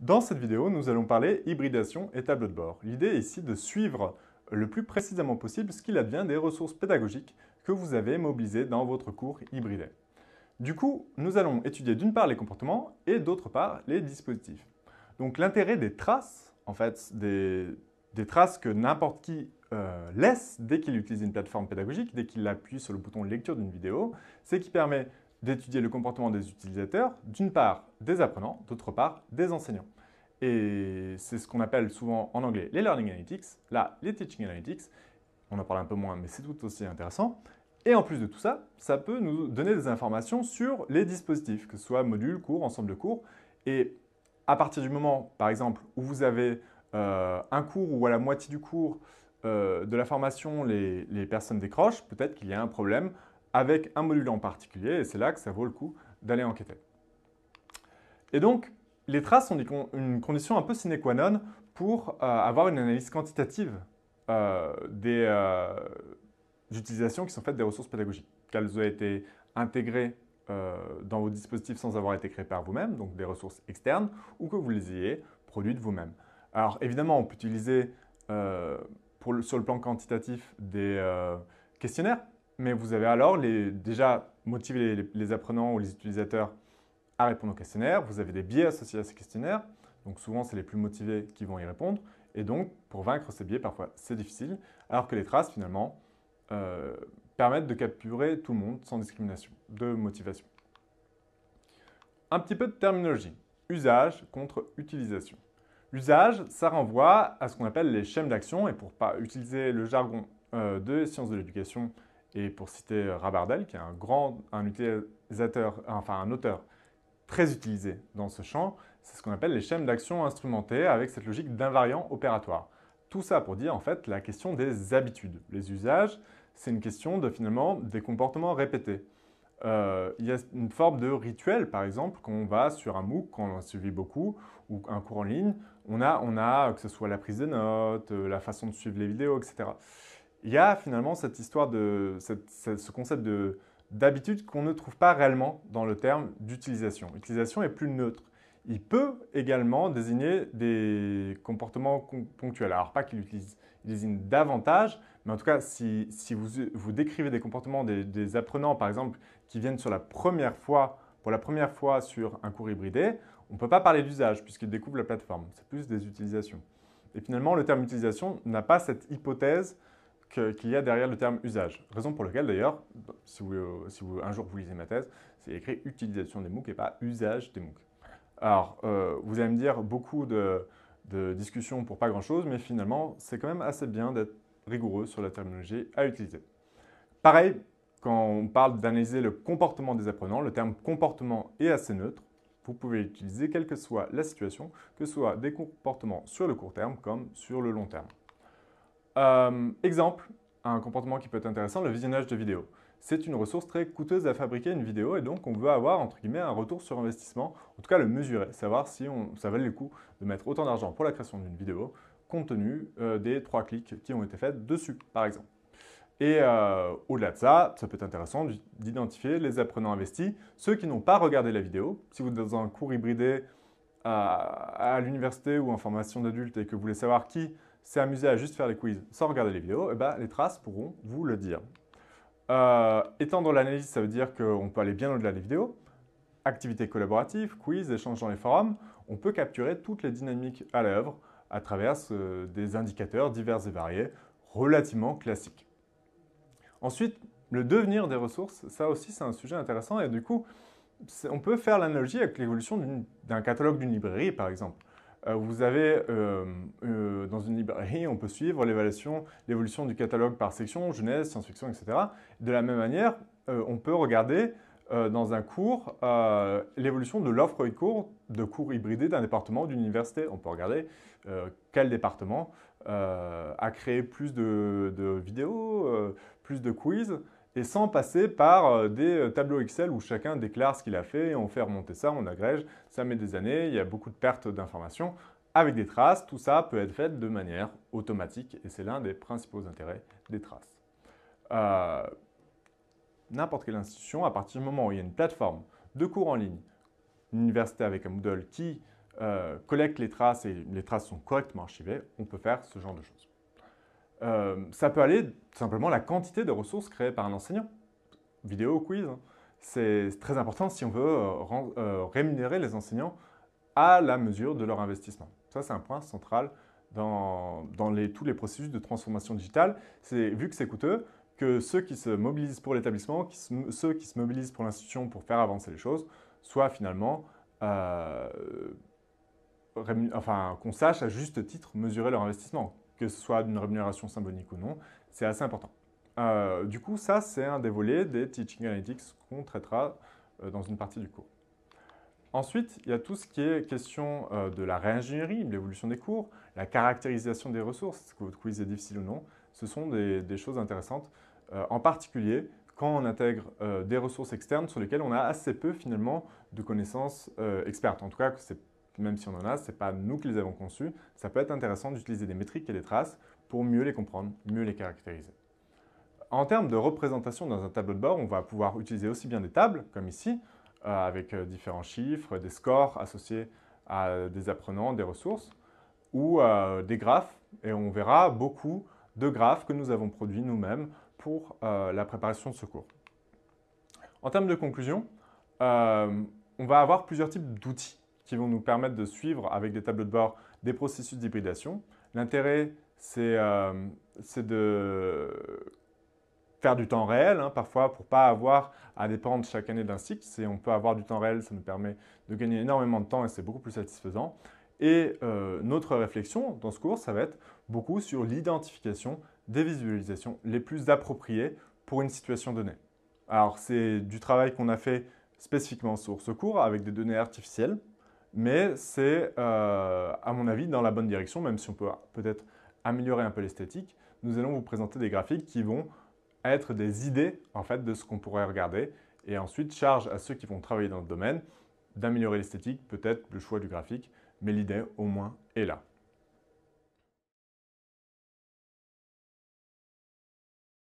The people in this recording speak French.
Dans cette vidéo, nous allons parler hybridation et tableau de bord. L'idée est ici de suivre le plus précisément possible ce qu'il advient des ressources pédagogiques que vous avez mobilisées dans votre cours hybridé. Du coup, nous allons étudier d'une part les comportements et d'autre part les dispositifs. Donc l'intérêt des traces, en fait, des, traces que n'importe qui euh, laisse dès qu'il utilise une plateforme pédagogique, dès qu'il appuie sur le bouton lecture d'une vidéo, c'est qui permet d'étudier le comportement des utilisateurs, d'une part des apprenants, d'autre part des enseignants. Et c'est ce qu'on appelle souvent en anglais les Learning Analytics, là les Teaching Analytics, on en parle un peu moins mais c'est tout aussi intéressant. Et en plus de tout ça, ça peut nous donner des informations sur les dispositifs, que ce soit modules, cours, ensemble de cours. Et à partir du moment, par exemple, où vous avez euh, un cours ou à la moitié du cours euh, de la formation, les personnes décrochent, peut-être qu'il y a un problème avec un module en particulier, et c'est là que ça vaut le coup d'aller enquêter. Et donc, les traces sont une condition un peu sine qua non pour euh, avoir une analyse quantitative euh, des euh, utilisations qui sont faites des ressources pédagogiques, qu'elles aient été intégrées dans vos dispositifs sans avoir été créées par vous-même, donc des ressources externes, ou que vous les ayez produites vous-même. Alors évidemment, on peut utiliser sur le plan quantitatif des questionnaires mais vous avez alors déjà motivé les, apprenants ou les utilisateurs à répondre au questionnaires. vous avez des biais associés à ces questionnaires, donc souvent c'est les plus motivés qui vont y répondre, et donc pour vaincre ces biais parfois c'est difficile, alors que les traces finalement euh, permettent de capturer tout le monde sans discrimination de motivation. Un petit peu de terminologie. Usage contre utilisation. L'usage, ça renvoie à ce qu'on appelle les schèmes d'action, et pour ne pas utiliser le jargon euh, de sciences de l'éducation, et pour citer euh, Rabardel, qui est un grand, un utilisateur, enfin un auteur très utilisé dans ce champ, c'est ce qu'on appelle les chaînes d'action instrumentées avec cette logique d'invariant opératoire. Tout ça pour dire en fait la question des habitudes. Les usages, c'est une question de finalement des comportements répétés. Euh, il y a une forme de rituel, par exemple, quand on va sur un MOOC, quand on a suivi beaucoup, ou un cours en ligne, on a, on a que ce soit la prise de notes, euh, la façon de suivre les vidéos, etc il y a finalement cette histoire de ce concept de d'habitude qu'on ne trouve pas réellement dans le terme d'utilisation. Utilisation est plus neutre. Il peut également désigner des comportements ponctuels. Alors pas qu'il utilise, il désigne davantage, mais en tout cas, si, vous, vous, décrivez des comportements des, apprenants, par exemple, qui viennent sur la première fois, pour la première fois sur un cours hybridé, on ne peut pas parler d'usage puisqu'ils découvrent la plateforme. C'est plus des utilisations. Et finalement, le terme utilisation n'a pas cette hypothèse qu'il y a derrière le terme usage. Raison pour laquelle d'ailleurs, si, vous, un jour vous lisez ma thèse, c'est écrit utilisation des MOOC et pas usage des MOOC. Alors, euh, vous allez me dire beaucoup de, de discussions pour pas grand-chose, mais finalement, c'est quand même assez bien d'être rigoureux sur la terminologie à utiliser. Pareil, quand on parle d'analyser le comportement des apprenants, le terme comportement est assez neutre. Vous pouvez l'utiliser quelle que soit la situation, que ce soit des comportements sur le court terme comme sur le long terme. Euh, exemple, un comportement qui peut être intéressant, le visionnage de vidéos. C'est une ressource très coûteuse à fabriquer une vidéo et donc on veut avoir entre guillemets un retour sur investissement, en tout cas le mesurer, savoir si on, ça valait le coup de mettre autant d'argent pour la création d'une vidéo compte tenu euh, des trois clics qui ont été faits dessus par exemple. Et euh, au-delà de ça, ça peut être intéressant d'identifier les apprenants investis, ceux qui n'ont pas regardé la vidéo. Si vous êtes dans un cours hybridé à, à l'université ou en formation d'adulte et que vous voulez savoir qui c'est amusé à juste faire les quiz sans regarder les vidéos, eh ben, les traces pourront vous le dire. Euh, étendre l'analyse, ça veut dire qu'on peut aller bien au-delà des vidéos. Activités collaboratives, quiz, échanges dans les forums, on peut capturer toutes les dynamiques à l'œuvre à travers des indicateurs divers et variés, relativement classiques. Ensuite, le devenir des ressources, ça aussi c'est un sujet intéressant et du coup, on peut faire l'analogie avec l'évolution d'un catalogue d'une librairie par exemple. Euh, vous avez euh, euh, dans une librairie, on peut suivre l'évaluation, l'évolution du catalogue par section, jeunesse, science-fiction, etc. De la même manière, on peut regarder dans un cours l'évolution de l'offre de cours, de cours hybridés d'un département ou d'une université. On peut regarder quel département a créé plus de vidéos, plus de quiz et sans passer par euh, des euh, tableaux Excel où chacun déclare ce qu'il a fait, on fait remonter ça, on agrège, ça met des années, il y a beaucoup de pertes d'informations avec des traces, tout ça peut être fait de manière automatique et c'est l'un des principaux intérêts des traces. Euh, n'importe quelle institution, à partir du moment où il y a une plateforme de cours en ligne, une université avec un Moodle qui collecte les traces et les traces sont correctement archivées, on peut faire ce genre de choses. Euh, ça peut aller simplement la quantité de ressources créées par un enseignant. Vidéo, quiz, hein. c'est très important si on veut euh, euh, rémunérer les enseignants à la mesure de leur investissement. Ça, c'est un point central dans, tous les processus de transformation digitale. C'est vu que c'est coûteux, que ceux qui se mobilisent pour l'établissement, ceux qui se mobilisent pour l'institution pour faire avancer les choses, soient finalement, enfin, qu'on sache à juste titre mesurer leur investissement que ce soit d'une rémunération symbolique ou non, c'est assez important. Euh, du coup, ça, c'est un des volets des Teaching Analytics qu'on traitera euh, dans une partie du cours. Ensuite, il y a tout ce qui est question euh, de la réingénierie, de l'évolution des cours, la caractérisation des ressources, que votre quiz est difficile ou non. Ce sont des, choses intéressantes, en particulier quand on intègre des ressources externes sur lesquelles on a assez peu finalement de connaissances expertes. En tout cas, ce n'est même si on en a, ce n'est pas nous qui les avons conçus, ça peut être intéressant d'utiliser des métriques et des traces pour mieux les comprendre, mieux les caractériser. En termes de représentation dans un tableau de bord, on va pouvoir utiliser aussi bien des tables, comme ici, euh, avec euh, différents chiffres, des scores associés à des apprenants, des ressources, ou euh, des graphes, et on verra beaucoup de graphes que nous avons produits nous-mêmes pour la préparation de ce cours. En termes de conclusion, on va avoir plusieurs types d'outils qui vont nous permettre de suivre avec des tableaux de bord des processus d'hybridation. L'intérêt, c'est euh, de faire du temps réel, hein, parfois pour ne pas avoir à dépendre chaque année d'un cycle. on peut avoir du temps réel, ça nous permet de gagner énormément de temps et c'est beaucoup plus satisfaisant. Et euh, notre réflexion dans ce cours, ça va être beaucoup sur l'identification des visualisations les plus appropriées pour une situation donnée. Alors c'est du travail qu'on a fait spécifiquement sur ce cours avec des données artificielles mais c'est, euh, à mon avis, dans la bonne direction, même si on peut peut-être améliorer un peu l'esthétique. Nous allons vous présenter des graphiques qui vont être des idées, en fait, de ce qu'on pourrait regarder, et ensuite charge à ceux qui vont travailler dans le domaine d'améliorer l'esthétique, peut-être le choix du graphique, mais l'idée, au moins, est là.